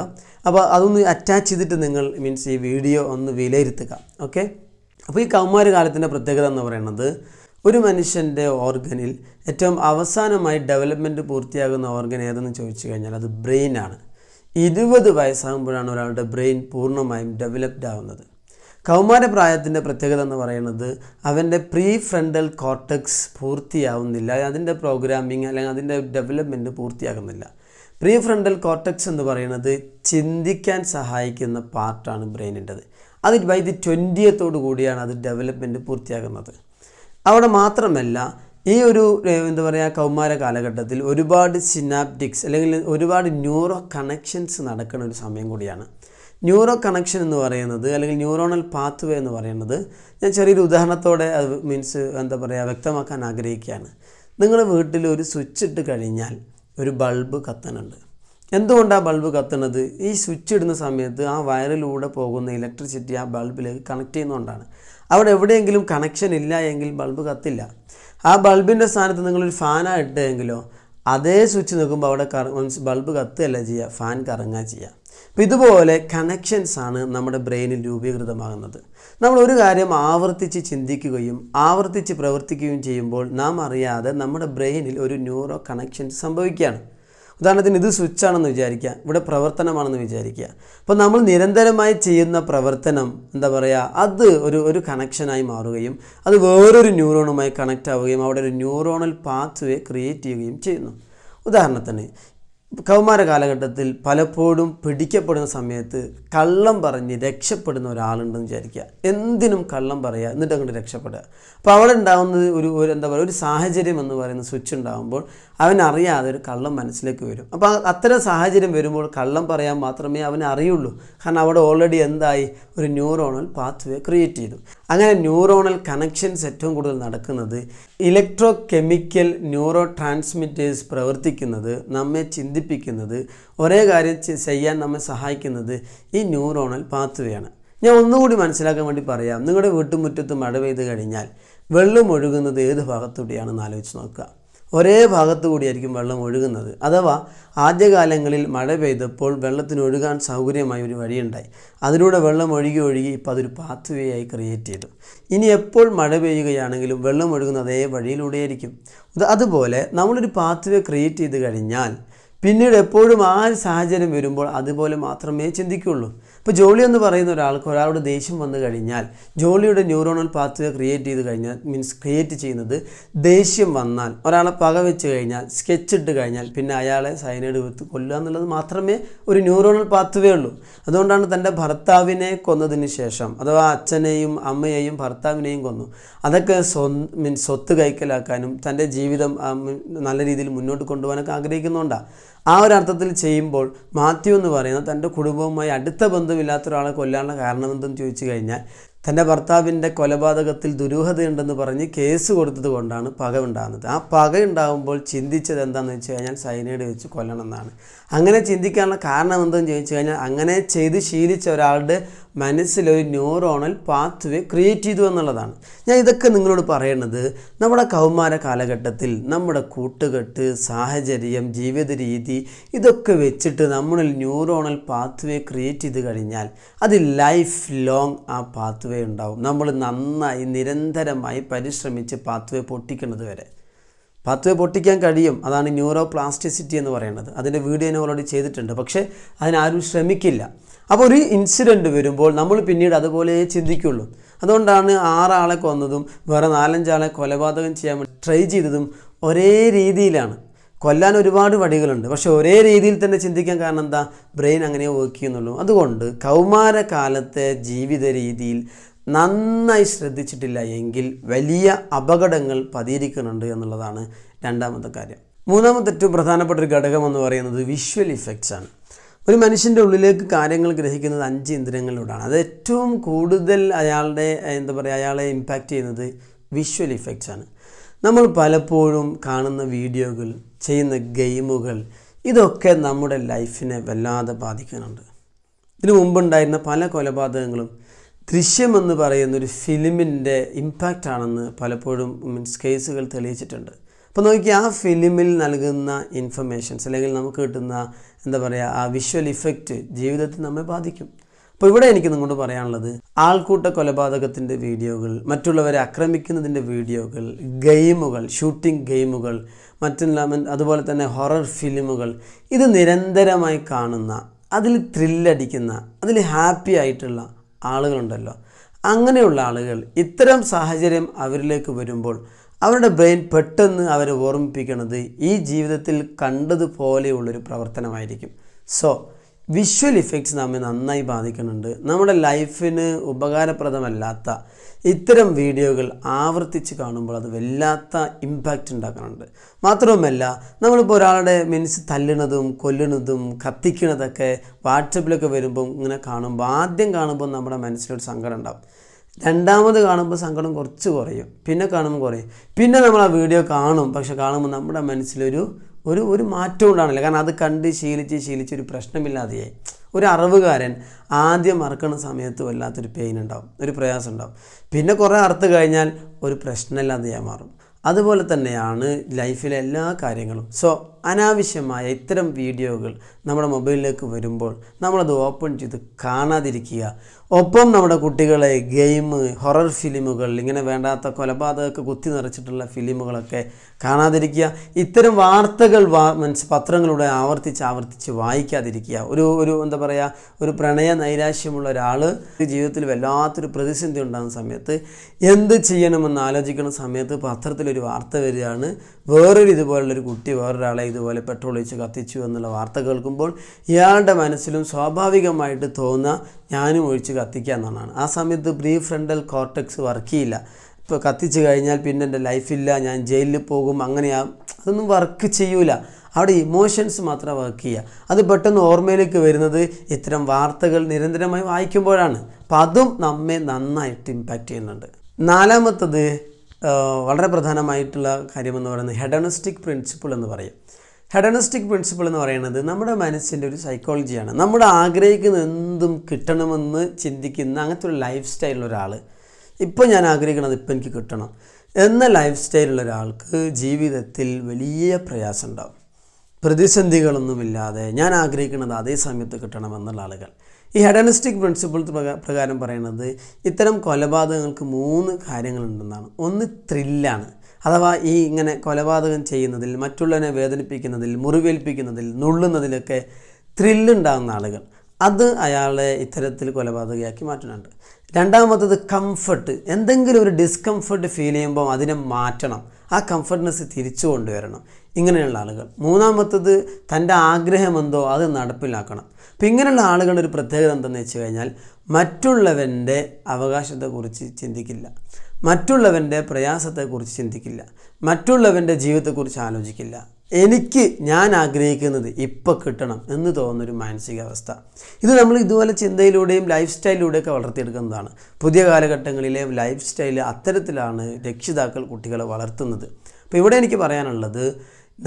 അപ്പോൾ അതൊന്ന് അറ്റാച്ച് ചെയ്തിട്ട് നിങ്ങൾ മീൻസ് ഈ വീഡിയോ ഒന്ന് വിലയിരുത്തുക ഓക്കെ അപ്പോൾ ഈ കൗമാരകാലത്തിൻ്റെ പ്രത്യേകത എന്ന് പറയുന്നത് ഒരു മനുഷ്യൻ്റെ ഓർഗനിൽ ഏറ്റവും അവസാനമായി ഡെവലപ്മെൻറ്റ് പൂർത്തിയാകുന്ന ഓർഗൻ ഏതെന്ന് ചോദിച്ചു കഴിഞ്ഞാൽ അത് ബ്രെയിനാണ് ഇരുപത് വയസ്സാകുമ്പോഴാണ് ഒരാളുടെ ബ്രെയിൻ പൂർണ്ണമായും ഡെവലപ്ഡ് ആവുന്നത് കൗമാരപ്രായത്തിൻ്റെ പ്രത്യേകത എന്ന് പറയുന്നത് അവൻ്റെ പ്രീ ഫ്രണ്ടൽ കോർട്ടക്സ് പൂർത്തിയാവുന്നില്ല അതിൻ്റെ പ്രോഗ്രാമിംഗ് അല്ലെങ്കിൽ അതിൻ്റെ ഡെവലപ്മെൻറ്റ് പൂർത്തിയാകുന്നില്ല പ്രീ ഫ്രണ്ടൽ കോർട്ടക്സ് എന്ന് പറയുന്നത് ചിന്തിക്കാൻ സഹായിക്കുന്ന പാർട്ടാണ് ബ്രെയിനിൻ്റെത് അത് വൈദ്യുതി ട്വൻറ്റിയത്തോടു കൂടിയാണ് അത് ഡെവലപ്മെൻറ്റ് പൂർത്തിയാകുന്നത് അവിടെ മാത്രമല്ല ഈ ഒരു എന്താ പറയുക കൗമാര കാലഘട്ടത്തിൽ ഒരുപാട് സിനാപ്റ്റിക്സ് അല്ലെങ്കിൽ ഒരുപാട് ന്യൂറോ കണക്ഷൻസ് നടക്കുന്ന ഒരു സമയം കൂടിയാണ് ന്യൂറോ കണക്ഷൻ എന്ന് പറയുന്നത് അല്ലെങ്കിൽ ന്യൂറോണൽ പാത്വേ എന്ന് പറയുന്നത് ഞാൻ ചെറിയൊരു ഉദാഹരണത്തോടെ അത് മീൻസ് എന്താ പറയുക വ്യക്തമാക്കാൻ ആഗ്രഹിക്കുകയാണ് നിങ്ങളുടെ വീട്ടിൽ ഒരു സ്വിച്ച് ഇട്ട് കഴിഞ്ഞാൽ ഒരു ബൾബ് കത്തനുണ്ട് എന്തുകൊണ്ടാണ് ബൾബ് കത്തുന്നത് ഈ സ്വിച്ച് ഇടുന്ന സമയത്ത് ആ വയറിലൂടെ പോകുന്ന ഇലക്ട്രിസിറ്റി ആ ബൾബിലേക്ക് കണക്ട് ചെയ്യുന്നതുകൊണ്ടാണ് അവിടെ എവിടെയെങ്കിലും കണക്ഷൻ ഇല്ല എങ്കിൽ ബൾബ് കത്തില്ല ആ ബൾബിൻ്റെ സ്ഥാനത്ത് നിങ്ങളൊരു ഫാനാണ് ഇട്ടെങ്കിലോ അതേ സ്വിച്ച് നോക്കുമ്പോൾ അവിടെ കറ മീൻസ് ബൾബ് കത്തുകയല്ല ചെയ്യുക ഫാൻ കറങ്ങുക ചെയ്യുക അപ്പോൾ ഇതുപോലെ കണക്ഷൻസ് ആണ് നമ്മുടെ ബ്രെയിനിൽ രൂപീകൃതമാകുന്നത് നമ്മൾ ഒരു കാര്യം ആവർത്തിച്ച് ചിന്തിക്കുകയും ആവർത്തിച്ച് പ്രവർത്തിക്കുകയും ചെയ്യുമ്പോൾ നാം അറിയാതെ നമ്മുടെ ബ്രെയിനിൽ ഒരു ന്യൂറോ കണക്ഷൻ സംഭവിക്കുകയാണ് ഉദാഹരണത്തിന് ഇത് സ്വിച്ചാണെന്ന് വിചാരിക്കുക ഇവിടെ പ്രവർത്തനമാണെന്ന് വിചാരിക്കുക അപ്പോൾ നമ്മൾ നിരന്തരമായി ചെയ്യുന്ന പ്രവർത്തനം എന്താ പറയുക അത് ഒരു ഒരു കണക്ഷനായി മാറുകയും അത് വേറൊരു ന്യൂറോണുമായി കണക്റ്റ് ആവുകയും അവിടെ ഒരു ന്യൂറോണൽ പാത്ത് വേ ക്രിയേറ്റ് ചെയ്യുകയും ചെയ്യുന്നു ഉദാഹരണത്തിന് കൗമാര കാലഘട്ടത്തിൽ പലപ്പോഴും പിടിക്കപ്പെടുന്ന സമയത്ത് കള്ളം പറഞ്ഞ് രക്ഷപ്പെടുന്ന ഒരാളുണ്ടെന്ന് വിചാരിക്കുക എന്തിനും കള്ളം പറയുക എന്നിട്ട് അങ്ങോട്ട് രക്ഷപ്പെടുക അപ്പോൾ അവിടെ ഉണ്ടാകുന്നത് ഒരു ഒരു എന്താ പറയുക ഒരു സാഹചര്യം എന്ന് പറയുന്ന സ്വിച്ച് ഉണ്ടാകുമ്പോൾ അവനറിയാതെ ഒരു കള്ളം മനസ്സിലേക്ക് വരും അപ്പോൾ അത്തരം സാഹചര്യം വരുമ്പോൾ കള്ളം പറയാൻ മാത്രമേ അവൻ അറിയുള്ളൂ കാരണം അവിടെ ഓൾറെഡി എന്തായി ഒരു ന്യൂറോണൽ പാത്വേ ക്രിയേറ്റ് ചെയ്തു അങ്ങനെ ന്യൂറോണൽ കണക്ഷൻസ് ഏറ്റവും കൂടുതൽ നടക്കുന്നത് ഇലക്ട്രോ കെമിക്കൽ ന്യൂറോ ട്രാൻസ്മിറ്റേഴ്സ് പ്രവർത്തിക്കുന്നത് നമ്മെ ചിന്തിപ്പിക്കുന്നത് ഒരേ കാര്യം ചെയ്യാൻ നമ്മെ സഹായിക്കുന്നത് ഈ ന്യൂറോണൽ പാത്വേയാണ് ഞാൻ ഒന്നുകൂടി മനസ്സിലാക്കാൻ വേണ്ടി പറയാം നിങ്ങളുടെ വീട്ടുമുറ്റത്ത് മഴ പെയ്ത് കഴിഞ്ഞാൽ വെള്ളം ഒഴുകുന്നത് ഏത് ഭാഗത്തൂടെയാണെന്ന് ആലോചിച്ച് നോക്കുക ഒരേ ഭാഗത്തു കൂടിയായിരിക്കും വെള്ളം ഒഴുകുന്നത് അഥവാ ആദ്യകാലങ്ങളിൽ മഴ പെയ്തപ്പോൾ വെള്ളത്തിന് ഒഴുകാൻ സൗകര്യമായ ഒരു വഴിയുണ്ടായി അതിലൂടെ വെള്ളം ഒഴുകി ഒഴുകി ഇപ്പോൾ അതൊരു പാത്വേ ആയി ക്രിയേറ്റ് ചെയ്തു ഇനി എപ്പോൾ മഴ പെയ്യുകയാണെങ്കിലും വെള്ളം ഒഴുകുന്ന അതേ വഴിയിലൂടെയായിരിക്കും അതുപോലെ നമ്മളൊരു പാത്വേ ക്രിയേറ്റ് ചെയ്ത് കഴിഞ്ഞാൽ പിന്നീട് എപ്പോഴും ആ ഒരു സാഹചര്യം വരുമ്പോൾ അതുപോലെ മാത്രമേ ചിന്തിക്കുള്ളൂ ഇപ്പോൾ ജോളി എന്ന് പറയുന്ന ഒരാൾക്ക് ഒരാളുടെ ദേഷ്യം വന്നു കഴിഞ്ഞാൽ ജോളിയുടെ ന്യൂറോണൽ പാത്വേ ക്രിയേറ്റ് ചെയ്ത് കഴിഞ്ഞാൽ മീൻസ് ക്രിയേറ്റ് ചെയ്യുന്നത് ദേഷ്യം വന്നാൽ ഒരാളെ പക വെച്ച് കഴിഞ്ഞാൽ സ്കെച്ച് ഇട്ട് കഴിഞ്ഞാൽ പിന്നെ അയാളെ സൈനൈഡ് വിത്ത് കൊല്ലുക എന്നുള്ളത് മാത്രമേ ഒരു ന്യൂറോണൽ പാത്വേ ഉള്ളൂ അതുകൊണ്ടാണ് തൻ്റെ ഭർത്താവിനെ കൊന്നതിന് ശേഷം അഥവാ അച്ഛനെയും അമ്മയെയും ഭർത്താവിനെയും കൊന്നു അതൊക്കെ സ്വ മീൻസ് സ്വത്ത് കൈക്കലാക്കാനും തൻ്റെ ജീവിതം നല്ല രീതിയിൽ മുന്നോട്ട് കൊണ്ടുപോകാനൊക്കെ ആഗ്രഹിക്കുന്നുണ്ടാണ് ആ ഒരു അർത്ഥത്തിൽ ചെയ്യുമ്പോൾ മാത്യു എന്ന് പറയുന്ന തൻ്റെ കുടുംബവുമായി അടുത്ത ബന്ധമില്ലാത്ത ഒരാളെ കൊല്ലാനുള്ള കാരണമെന്തെന്ന് ചോദിച്ചു കഴിഞ്ഞാൽ തൻ്റെ ഭർത്താവിൻ്റെ കൊലപാതകത്തിൽ ദുരൂഹതയുണ്ടെന്ന് പറഞ്ഞ് കേസ് കൊടുത്തത് കൊണ്ടാണ് പക ഉണ്ടാകുന്നത് ആ പക ഉണ്ടാകുമ്പോൾ ചിന്തിച്ചത് എന്താണെന്ന് വെച്ച് കഴിഞ്ഞാൽ സൈനൈഡ് വെച്ച് കൊല്ലണം എന്നാണ് അങ്ങനെ ചിന്തിക്കാനുള്ള കാരണം എന്തെന്ന് ചോദിച്ചു കഴിഞ്ഞാൽ അങ്ങനെ ചെയ്ത് ശീലിച്ച ഒരാളുടെ മനസ്സിലൊരു ന്യൂറോണൽ പാത്ത് വേ ക്രിയേറ്റ് ചെയ്തു എന്നുള്ളതാണ് ഞാൻ ഇതൊക്കെ നിങ്ങളോട് പറയുന്നത് നമ്മുടെ കൗമാര കാലഘട്ടത്തിൽ നമ്മുടെ കൂട്ടുകെട്ട് സാഹചര്യം ജീവിത രീതി ഇതൊക്കെ വെച്ചിട്ട് നമ്മളിൽ ന്യൂറോണൽ പാത്ത് വേ ക്രിയേറ്റ് ചെയ്ത് കഴിഞ്ഞാൽ അത് ലൈഫ് ലോങ് ആ പാത്ത് പാത്വേ ഉണ്ടാവും നമ്മൾ നന്നായി നിരന്തരമായി പരിശ്രമിച്ച് പാത്വേ പൊട്ടിക്കുന്നത് വരെ പാത്വേ പൊട്ടിക്കാൻ കഴിയും അതാണ് ന്യൂറോ പ്ലാസ്റ്റിസിറ്റി എന്ന് പറയുന്നത് അതിൻ്റെ വീഡിയോ ഞാൻ ഓൾറെഡി ചെയ്തിട്ടുണ്ട് പക്ഷേ അതിനാരും ശ്രമിക്കില്ല അപ്പോൾ ഒരു ഇൻസിഡൻറ്റ് വരുമ്പോൾ നമ്മൾ പിന്നീട് അതുപോലെ ചിന്തിക്കുള്ളൂ അതുകൊണ്ടാണ് ആറാളെ കൊന്നതും വേറെ നാലഞ്ചാളെ കൊലപാതകം ചെയ്യാൻ ട്രൈ ചെയ്തതും ഒരേ രീതിയിലാണ് കൊല്ലാൻ ഒരുപാട് വഴികളുണ്ട് പക്ഷേ ഒരേ രീതിയിൽ തന്നെ ചിന്തിക്കാൻ കാരണം എന്താ ബ്രെയിൻ അങ്ങനെ വർക്ക് ചെയ്യുന്നുള്ളൂ അതുകൊണ്ട് കൗമാരകാലത്തെ ജീവിത രീതിയിൽ നന്നായി ശ്രദ്ധിച്ചിട്ടില്ല എങ്കിൽ വലിയ അപകടങ്ങൾ പതിയിരിക്കുന്നുണ്ട് എന്നുള്ളതാണ് രണ്ടാമത്തെ കാര്യം മൂന്നാമത്തെ ഏറ്റവും പ്രധാനപ്പെട്ട ഒരു ഘടകം എന്ന് പറയുന്നത് വിഷ്വൽ ഇഫക്റ്റ്സ് ആണ് ഒരു മനുഷ്യൻ്റെ ഉള്ളിലേക്ക് കാര്യങ്ങൾ ഗ്രഹിക്കുന്നത് അഞ്ച് ഇന്ദ്രിയങ്ങളിലൂടെയാണ് അത് ഏറ്റവും കൂടുതൽ അയാളുടെ എന്താ പറയുക അയാളെ ഇമ്പാക്റ്റ് ചെയ്യുന്നത് വിഷ്വൽ ഇഫക്റ്റ്സ് ആണ് നമ്മൾ പലപ്പോഴും കാണുന്ന വീഡിയോകൾ ചെയ്യുന്ന ഗെയിമുകൾ ഇതൊക്കെ നമ്മുടെ ലൈഫിനെ വല്ലാതെ ബാധിക്കുന്നുണ്ട് ഇതിനു മുമ്പുണ്ടായിരുന്ന പല കൊലപാതകങ്ങളും ദൃശ്യമെന്ന് പറയുന്ന ഒരു ഫിലിമിൻ്റെ ഇമ്പാക്റ്റ് ആണെന്ന് പലപ്പോഴും മീൻസ് കേസുകൾ തെളിയിച്ചിട്ടുണ്ട് അപ്പോൾ നോക്കി ആ ഫിലിമിൽ നൽകുന്ന ഇൻഫർമേഷൻസ് അല്ലെങ്കിൽ നമുക്ക് കിട്ടുന്ന എന്താ പറയുക ആ വിഷ്വൽ ഇഫക്റ്റ് ജീവിതത്തിൽ നമ്മെ ബാധിക്കും അപ്പോൾ ഇവിടെ എനിക്ക് നിങ്ങളോട് പറയാനുള്ളത് ആൾക്കൂട്ട കൊലപാതകത്തിൻ്റെ വീഡിയോകൾ മറ്റുള്ളവരെ ആക്രമിക്കുന്നതിൻ്റെ വീഡിയോകൾ ഗെയിമുകൾ ഷൂട്ടിംഗ് ഗെയിമുകൾ മറ്റെല്ലാം അതുപോലെ തന്നെ ഹൊറർ ഫിലിമുകൾ ഇത് നിരന്തരമായി കാണുന്ന അതിൽ ത്രില്ലടിക്കുന്ന അതിൽ ഹാപ്പി ആയിട്ടുള്ള ആളുകളുണ്ടല്ലോ അങ്ങനെയുള്ള ആളുകൾ ഇത്തരം സാഹചര്യം അവരിലേക്ക് വരുമ്പോൾ അവരുടെ ബ്രെയിൻ പെട്ടെന്ന് അവരെ ഓർമ്മിപ്പിക്കുന്നത് ഈ ജീവിതത്തിൽ കണ്ടതുപോലെയുള്ളൊരു പ്രവർത്തനമായിരിക്കും സോ വിഷ്വൽ ഇഫക്റ്റ്സ് നമ്മെ നന്നായി ബാധിക്കുന്നുണ്ട് നമ്മുടെ ലൈഫിന് ഉപകാരപ്രദമല്ലാത്ത ഇത്തരം വീഡിയോകൾ ആവർത്തിച്ച് കാണുമ്പോൾ അത് വല്ലാത്ത ഇമ്പാക്റ്റ് ഉണ്ടാക്കുന്നുണ്ട് മാത്രവുമല്ല നമ്മളിപ്പോൾ ഒരാളുടെ മീൻസ് തല്ലണതും കൊല്ലണതും കത്തിക്കണതൊക്കെ വാട്സപ്പിലൊക്കെ വരുമ്പോൾ ഇങ്ങനെ കാണുമ്പോൾ ആദ്യം കാണുമ്പോൾ നമ്മുടെ മനസ്സിലൊരു സങ്കടം ഉണ്ടാകും രണ്ടാമത് കാണുമ്പോൾ സങ്കടം കുറച്ച് കുറയും പിന്നെ കാണുമ്പോൾ കുറയും പിന്നെ നമ്മൾ ആ വീഡിയോ കാണും പക്ഷെ കാണുമ്പോൾ നമ്മുടെ മനസ്സിലൊരു ഒരു ഒരു മാറ്റം ഉണ്ടാകണില്ല കാരണം അത് കണ്ട് ശീലിച്ച് ശീലിച്ച് ഒരു പ്രശ്നമില്ലാതെയായി ഒരു അറിവുകാരൻ ആദ്യം മറക്കണ സമയത്ത് വല്ലാത്തൊരു പെയിൻ ഉണ്ടാവും ഒരു പ്രയാസം ഉണ്ടാവും പിന്നെ കുറേ അറുത്ത് കഴിഞ്ഞാൽ ഒരു പ്രശ്നമില്ലാതെയായി മാറും അതുപോലെ തന്നെയാണ് ലൈഫിലെ എല്ലാ കാര്യങ്ങളും സോ അനാവശ്യമായ ഇത്തരം വീഡിയോകൾ നമ്മുടെ മൊബൈലിലേക്ക് വരുമ്പോൾ നമ്മളത് ഓപ്പൺ ചെയ്ത് കാണാതിരിക്കുക ഒപ്പം നമ്മുടെ കുട്ടികളെ ഗെയിം ഹൊറർ ഫിലിമുകൾ ഇങ്ങനെ വേണ്ടാത്ത കൊലപാതകമൊക്കെ കുത്തി നിറച്ചിട്ടുള്ള ഫിലിമുകളൊക്കെ കാണാതിരിക്കുക ഇത്തരം വാർത്തകൾ വാ മൻസ് പത്രങ്ങളുടെ ആവർത്തിച്ച് ആവർത്തിച്ച് വായിക്കാതിരിക്കുക ഒരു ഒരു എന്താ പറയുക ഒരു പ്രണയ നൈരാശ്യമുള്ള ഒരാൾ ജീവിതത്തിൽ വല്ലാത്തൊരു പ്രതിസന്ധി ഉണ്ടാകുന്ന സമയത്ത് എന്ത് ചെയ്യണമെന്ന് ആലോചിക്കുന്ന സമയത്ത് പത്രത്തിലൊരു വാർത്ത വരികയാണ് വേറൊരു ഇതുപോലുള്ളൊരു കുട്ടി വേറൊരാളെ ഇതുപോലെ പെട്രോൾ ഒഴിച്ച് കത്തിച്ചു എന്നുള്ള വാർത്ത കേൾക്കുമ്പോൾ ഇയാളുടെ മനസ്സിലും സ്വാഭാവികമായിട്ട് തോന്നുക ഞാനും ഒഴിച്ച് കത്തിക്കുക എന്നുള്ളതാണ് ആ സമയത്ത് പ്രീ ഫ്രണ്ടൽ കോർട്ടക്സ് വർക്ക് ചെയ്യില്ല ഇപ്പോൾ കത്തിച്ചു കഴിഞ്ഞാൽ പിന്നെ എൻ്റെ ലൈഫില്ല ഞാൻ ജയിലിൽ പോകും അങ്ങനെയാ അതൊന്നും വർക്ക് ചെയ്യൂല അവിടെ ഇമോഷൻസ് മാത്രം വർക്ക് ചെയ്യുക അത് പെട്ടെന്ന് ഓർമ്മയിലേക്ക് വരുന്നത് ഇത്തരം വാർത്തകൾ നിരന്തരമായി വായിക്കുമ്പോഴാണ് അപ്പം അതും നമ്മെ നന്നായിട്ട് ഇമ്പാക്റ്റ് ചെയ്യുന്നുണ്ട് നാലാമത്തത് വളരെ പ്രധാനമായിട്ടുള്ള കാര്യമെന്ന് പറയുന്നത് ഹെഡണിസ്റ്റിക് പ്രിൻസിപ്പിൾ എന്ന് പറയും ഹെഡണിസ്റ്റിക് പ്രിൻസിപ്പിൾ എന്ന് പറയുന്നത് നമ്മുടെ മനസ്സിൻ്റെ ഒരു സൈക്കോളജിയാണ് നമ്മൾ ആഗ്രഹിക്കുന്ന എന്തും കിട്ടണമെന്ന് ചിന്തിക്കുന്ന അങ്ങനത്തെ ഒരു ലൈഫ് സ്റ്റൈലുള്ള ഒരാൾ ഇപ്പോൾ ഞാൻ ആഗ്രഹിക്കുന്നത് ഇപ്പം എനിക്ക് കിട്ടണം എന്ന ലൈഫ് സ്റ്റൈലുള്ള ഒരാൾക്ക് ജീവിതത്തിൽ വലിയ പ്രയാസം ഉണ്ടാകും പ്രതിസന്ധികളൊന്നുമില്ലാതെ ഞാൻ ആഗ്രഹിക്കുന്നത് അതേ സമയത്ത് കിട്ടണമെന്നുള്ള ആളുകൾ ഈ ഹെഡനിസ്റ്റിക് പ്രിൻസിപ്പിൾ പ്രകാരം പറയുന്നത് ഇത്തരം കൊലപാതകങ്ങൾക്ക് മൂന്ന് കാര്യങ്ങളുണ്ടെന്നാണ് ഒന്ന് ത്രില്ലാണ് അഥവാ ഈ ഇങ്ങനെ കൊലപാതകം ചെയ്യുന്നതിൽ മറ്റുള്ളവനെ വേദനിപ്പിക്കുന്നതിൽ മുറിവേൽപ്പിക്കുന്നതിൽ നുള്ളുന്നതിലൊക്കെ ത്രില്ലുണ്ടാകുന്ന ആളുകൾ അത് അയാളെ ഇത്തരത്തിൽ കൊലപാതകയാക്കി മാറ്റുന്നുണ്ട് രണ്ടാമത്തത് കംഫർട്ട് എന്തെങ്കിലും ഒരു ഡിസ്കംഫർട്ട് ഫീൽ ചെയ്യുമ്പോൾ അതിനെ മാറ്റണം ആ കംഫർട്ട്നെസ് തിരിച്ചു കൊണ്ടുവരണം ഇങ്ങനെയുള്ള ആളുകൾ മൂന്നാമത്തത് തൻ്റെ എന്തോ അത് നടപ്പിലാക്കണം അപ്പം ഇങ്ങനെയുള്ള ആളുകളുടെ ഒരു പ്രത്യേകത എന്തെന്ന് വെച്ച് കഴിഞ്ഞാൽ മറ്റുള്ളവൻ്റെ അവകാശത്തെക്കുറിച്ച് ചിന്തിക്കില്ല മറ്റുള്ളവൻ്റെ പ്രയാസത്തെക്കുറിച്ച് ചിന്തിക്കില്ല മറ്റുള്ളവൻ്റെ ജീവിതത്തെക്കുറിച്ച് ആലോചിക്കില്ല എനിക്ക് ഞാൻ ആഗ്രഹിക്കുന്നത് ഇപ്പം കിട്ടണം എന്ന് തോന്നുന്നൊരു മാനസികാവസ്ഥ ഇത് നമ്മൾ ഇതുപോലെ ചിന്തയിലൂടെയും ലൈഫ് സ്റ്റൈലിലൂടെയൊക്കെ വളർത്തിയെടുക്കുന്നതാണ് പുതിയ കാലഘട്ടങ്ങളിലെ ലൈഫ് സ്റ്റൈൽ അത്തരത്തിലാണ് രക്ഷിതാക്കൾ കുട്ടികളെ വളർത്തുന്നത് അപ്പോൾ ഇവിടെ എനിക്ക് പറയാനുള്ളത്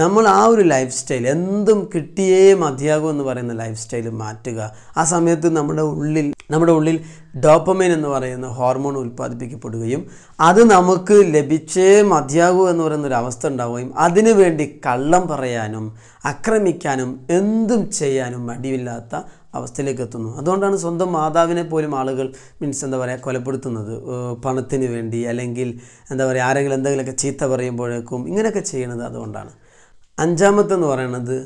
നമ്മൾ ആ ഒരു ലൈഫ് സ്റ്റൈൽ എന്തും കിട്ടിയേ മതിയാകും എന്ന് പറയുന്ന ലൈഫ് സ്റ്റൈൽ മാറ്റുക ആ സമയത്ത് നമ്മുടെ ഉള്ളിൽ നമ്മുടെ ഉള്ളിൽ ഡോപ്പമൈൻ എന്ന് പറയുന്ന ഹോർമോൺ ഉൽപ്പാദിപ്പിക്കപ്പെടുകയും അത് നമുക്ക് ലഭിച്ചേ മതിയാകൂ എന്ന് പറയുന്ന ഒരു അവസ്ഥ ഉണ്ടാവുകയും അതിനുവേണ്ടി കള്ളം പറയാനും ആക്രമിക്കാനും എന്തും ചെയ്യാനും മടിയില്ലാത്ത അവസ്ഥയിലേക്ക് എത്തുന്നു അതുകൊണ്ടാണ് സ്വന്തം മാതാവിനെ പോലും ആളുകൾ മീൻസ് എന്താ പറയുക കൊലപ്പെടുത്തുന്നത് പണത്തിന് വേണ്ടി അല്ലെങ്കിൽ എന്താ പറയുക ആരെങ്കിലും എന്തെങ്കിലുമൊക്കെ ചീത്ത പറയുമ്പോഴേക്കും ഇങ്ങനെയൊക്കെ ചെയ്യണത് അതുകൊണ്ടാണ് അഞ്ചാമത്തെന്ന് പറയുന്നത്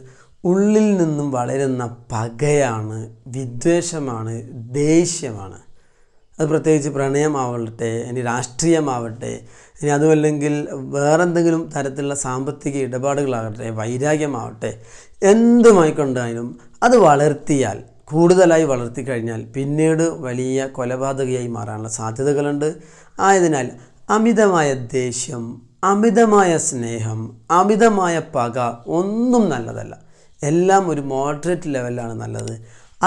ഉള്ളിൽ നിന്നും വളരുന്ന പകയാണ് വിദ്വേഷമാണ് ദേഷ്യമാണ് അത് പ്രത്യേകിച്ച് പ്രണയമാവട്ടെ ഇനി രാഷ്ട്രീയമാവട്ടെ ഇനി അതുമല്ലെങ്കിൽ വേറെന്തെങ്കിലും തരത്തിലുള്ള സാമ്പത്തിക ഇടപാടുകളാകട്ടെ വൈരാഗ്യമാവട്ടെ എന്തുമായിക്കൊണ്ടായാലും അത് വളർത്തിയാൽ കൂടുതലായി വളർത്തി കഴിഞ്ഞാൽ പിന്നീട് വലിയ കൊലപാതകയായി മാറാനുള്ള സാധ്യതകളുണ്ട് ആയതിനാൽ അമിതമായ ദേഷ്യം അമിതമായ സ്നേഹം അമിതമായ പക ഒന്നും നല്ലതല്ല എല്ലാം ഒരു മോഡറേറ്റ് ലെവലാണ് നല്ലത്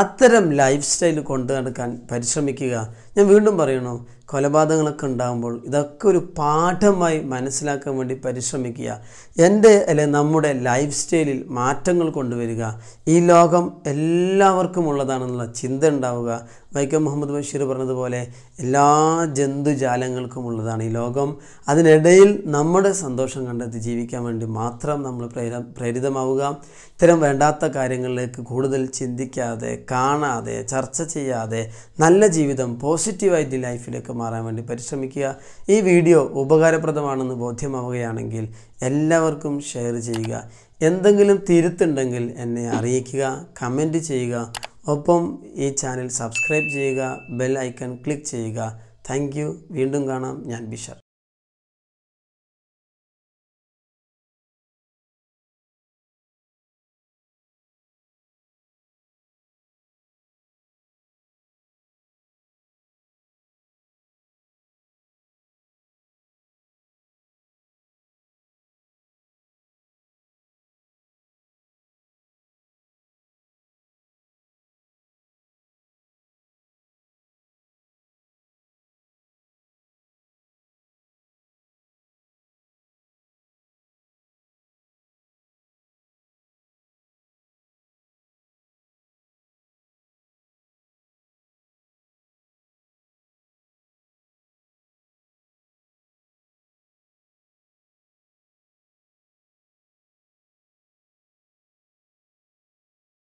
അത്തരം ലൈഫ് സ്റ്റൈൽ കൊണ്ടു നടക്കാൻ പരിശ്രമിക്കുക ഞാൻ വീണ്ടും പറയണോ കൊലപാതകങ്ങളൊക്കെ ഉണ്ടാകുമ്പോൾ ഇതൊക്കെ ഒരു പാഠമായി മനസ്സിലാക്കാൻ വേണ്ടി പരിശ്രമിക്കുക എൻ്റെ അല്ലെങ്കിൽ നമ്മുടെ ലൈഫ് സ്റ്റൈലിൽ മാറ്റങ്ങൾ കൊണ്ടുവരിക ഈ ലോകം എല്ലാവർക്കും ഉള്ളതാണെന്നുള്ള ചിന്ത ഉണ്ടാവുക വൈക്കം മുഹമ്മദ് ബഷീർ പറഞ്ഞതുപോലെ എല്ലാ ജന്തുജാലങ്ങൾക്കും ഉള്ളതാണ് ഈ ലോകം അതിനിടയിൽ നമ്മുടെ സന്തോഷം കണ്ടെത്തി ജീവിക്കാൻ വേണ്ടി മാത്രം നമ്മൾ പ്രേര പ്രേരിതമാവുക ഇത്തരം വേണ്ടാത്ത കാര്യങ്ങളിലേക്ക് കൂടുതൽ ചിന്തിക്കാതെ കാണാതെ ചർച്ച ചെയ്യാതെ നല്ല ജീവിതം പോസിറ്റീവായിട്ട് ലൈഫിലേക്ക് മാറാൻ വേണ്ടി പരിശ്രമിക്കുക ഈ വീഡിയോ ഉപകാരപ്രദമാണെന്ന് ബോധ്യമാവുകയാണെങ്കിൽ എല്ലാവർക്കും ഷെയർ ചെയ്യുക എന്തെങ്കിലും തിരുത്തുണ്ടെങ്കിൽ എന്നെ അറിയിക്കുക കമൻറ്റ് ചെയ്യുക ഒപ്പം ഈ ചാനൽ സബ്സ്ക്രൈബ് ചെയ്യുക ബെൽ ഐക്കൺ ക്ലിക്ക് ചെയ്യുക താങ്ക് വീണ്ടും കാണാം ഞാൻ ബിഷർ